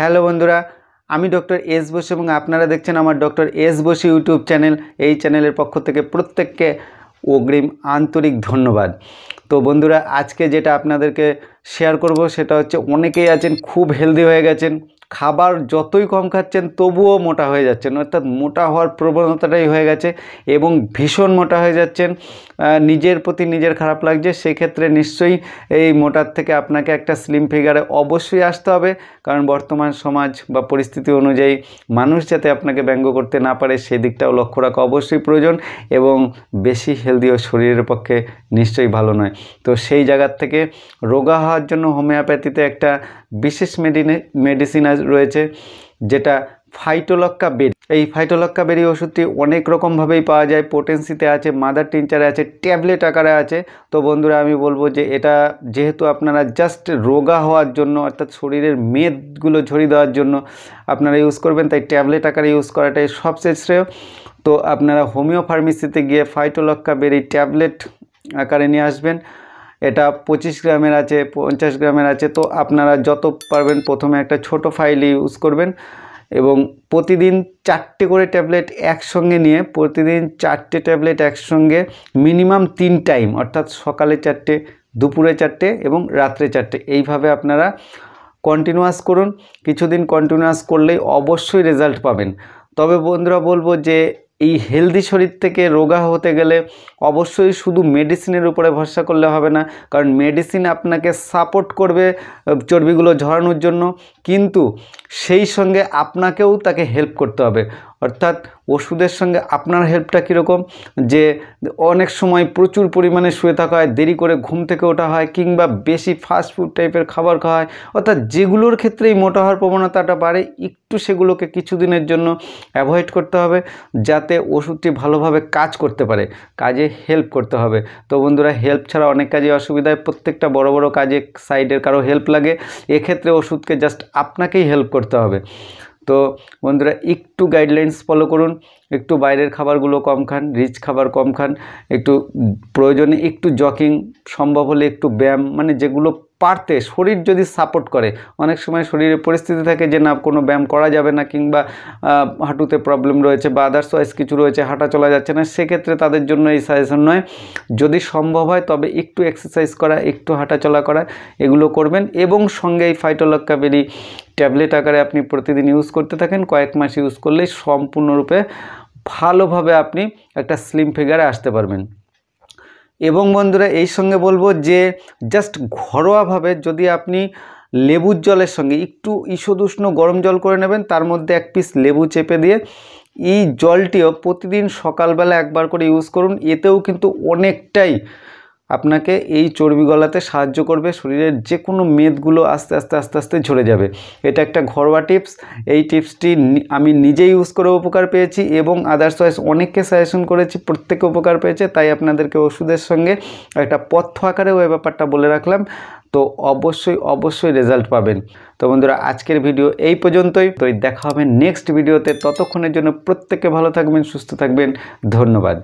hello বন্ধুরা আমি doctor S Basu এবং আপনারা দেখছেন আমার doctor S Basu YouTube channel এই চ্যানেলের পক্ষ থেকে প্রত্যেককে অগ্রিম আন্তরিক ধন্যবাদ তো বন্ধুরা আজকে যেটা আপনাদেরকে শেয়ার করব সেটা হচ্ছে অনেকেই আছেন খুব হেলদি হয়ে গেছেন খাবার যতই কম খাচ্ছেন তবুও মোটা হয়ে যাচ্ছেন অর্থাৎ মোটা হওয়ার প্রবণতাটাই হয়ে গেছে এবং ভীষণ মোটা হয়ে যাচ্ছেন নিজের প্রতি নিজের খারাপ লাগছে সেক্ষেত্রে নিশ্চয়ই এই মোটার থেকে আপনাকে একটা স্লিম ফিগারে অবশ্যই আসতে হবে কারণ বর্তমান সমাজ বা পরিস্থিতি অনুযায়ী মানুষ যাতে আপনাকে ব্যঙ্গ করতে না পারে সেদিকটাও লক্ষ্য রাখা অবশ্যই প্রয়োজন এবং বেশি হেলদি ও শরীরের পক্ষে নিশ্চয়ই ভালো নয় তো সেই জায়গার থেকে রোগা হওয়ার জন্য হোমিওপ্যাথিতে একটা বিশেষ মেডিনে মেডিসিন রয়েছে যেটা ফাইটোলক্কা বেরি এই ফাইটোলক্কা বেরি ওষুধটি অনেক রকমভাবেই পাওয়া যায় পোটেন্সিতে আছে মাদার টিনচারে আছে ট্যাবলেট আকারে আছে তো বন্ধুরা আমি বলবো যে এটা যেহেতু আপনারা জাস্ট রোগা হওয়ার জন্য অর্থাৎ শরীরের মেদগুলো ঝরিয়ে দেওয়ার জন্য আপনারা ইউজ করবেন তাই ট্যাবলেট আকারে ইউজ করাটাই সবচেয়ে শ্রেয় তো আপনারা হোমিও ফার্মেসিতে গিয়ে ফাইটোলক্কা বেরি ট্যাবলেট আকারে নিয়ে আসবেন এটা পঁচিশ গ্রামের আছে পঞ্চাশ গ্রামের আছে তো আপনারা যত পারবেন প্রথমে একটা ছোট ফাইল ইউজ করবেন এবং প্রতিদিন চারটে করে ট্যাবলেট একসঙ্গে নিয়ে প্রতিদিন চারটে ট্যাবলেট একসঙ্গে মিনিমাম তিন টাইম অর্থাৎ সকালে চারটে দুপুরে চারটে এবং রাত্রে চারটে এইভাবে আপনারা কন্টিনিউয়াস করুন কিছুদিন কন্টিনিউয়াস করলেই অবশ্যই রেজাল্ট পাবেন তবে বন্ধুরা বলবো যে এই হেলদি শরীর থেকে রোগা হতে গেলে অবশ্যই শুধু মেডিসিনের উপরে ভরসা করলে হবে না কারণ মেডিসিন আপনাকে সাপোর্ট করবে চর্বিগুলো ঝরানোর জন্য কিন্তু সেই সঙ্গে আপনাকেও তাকে হেল্প করতে হবে অর্থাৎ ওষুধের সঙ্গে আপনার হেল্পটা কীরকম যে অনেক সময় প্রচুর পরিমাণে শুয়ে থাকা হয় দেরি করে ঘুম থেকে ওঠা হয় কিংবা বেশি ফাস্ট ফুড টাইপের খাবার খাওয়া হয় অর্থাৎ যেগুলোর ক্ষেত্রেই মোটা হওয়ার প্রবণতাটা বাড়ে একটু সেগুলোকে কিছু দিনের জন্য অ্যাভয়েড করতে হবে যাতে ওষুধটি ভালোভাবে কাজ করতে পারে কাজে হেল্প করতে হবে তো বন্ধুরা হেল্প ছাড়া অনেক কাজে অসুবিধায় প্রত্যেকটা বড় বড় কাজে সাইডের কারো হেল্প লাগে এক্ষেত্রে ওষুধকে জাস্ট আপনাকেই হেল্প করতে হবে তো বন্ধুরা একটু গাইডলাইন্স ফলো করুন একটু বাইরের খাবারগুলো কম খান রিচ খাবার কম খান একটু প্রয়োজনে একটু জকিং সম্ভব হলে একটু ব্যায়াম মানে যেগুলো পারতে শরীর যদি সাপোর্ট করে অনেক সময় শরীরে পরিস্থিতি থাকে যে না কোনো ব্যায়াম করা যাবে না কিংবা হাঁটুতে প্রবলেম রয়েছে বা আদার্স ওয়াইস কিছু রয়েছে হাঁটা চলা যাচ্ছে না সেক্ষেত্রে তাদের জন্য এই সাজেশন নয় যদি সম্ভব হয় তবে একটু এক্সারসাইজ করা একটু হাঁটা চলা করা এগুলো করবেন এবং সঙ্গে এই ফাইটোলক্কাবেরি ট্যাবলেট আকারে আপনি প্রতিদিন ইউজ করতে থাকেন কয়েক মাস ইউজ করলেই সম্পূর্ণরূপে ভালোভাবে আপনি একটা স্লিম ফিগারে আসতে পারবেন এবং বন্ধুরা এই সঙ্গে বলবো যে জাস্ট ঘরোয়াভাবে যদি আপনি লেবুর জলের সঙ্গে একটু ঈষদুষ্ণ গরম জল করে নেবেন তার মধ্যে এক পিস লেবু চেপে দিয়ে এই জলটিও প্রতিদিন সকালবেলা একবার করে ইউজ করুন এতেও কিন্তু অনেকটাই আপনাকে এই চর্বি গলাতে সাহায্য করবে শরীরের যে কোনো মেদগুলো আস্তে আস্তে আস্তে আস্তে ঝরে যাবে এটা একটা ঘরোয়া টিপস এই টিপসটি আমি নিজেই ইউজ করে উপকার পেয়েছি এবং আদার্স ওয়াইস অনেককে সাজেশন করেছি প্রত্যেকে উপকার পেয়েছে তাই আপনাদেরকে ওষুধের সঙ্গে একটা পথ্য আকারেও ওই ব্যাপারটা বলে রাখলাম তো অবশ্যই অবশ্যই রেজাল্ট পাবেন তো বন্ধুরা আজকের ভিডিও এই পর্যন্তই তো দেখা হবে নেক্সট ভিডিওতে ততক্ষণের জন্য প্রত্যেকে ভালো থাকবেন সুস্থ থাকবেন ধন্যবাদ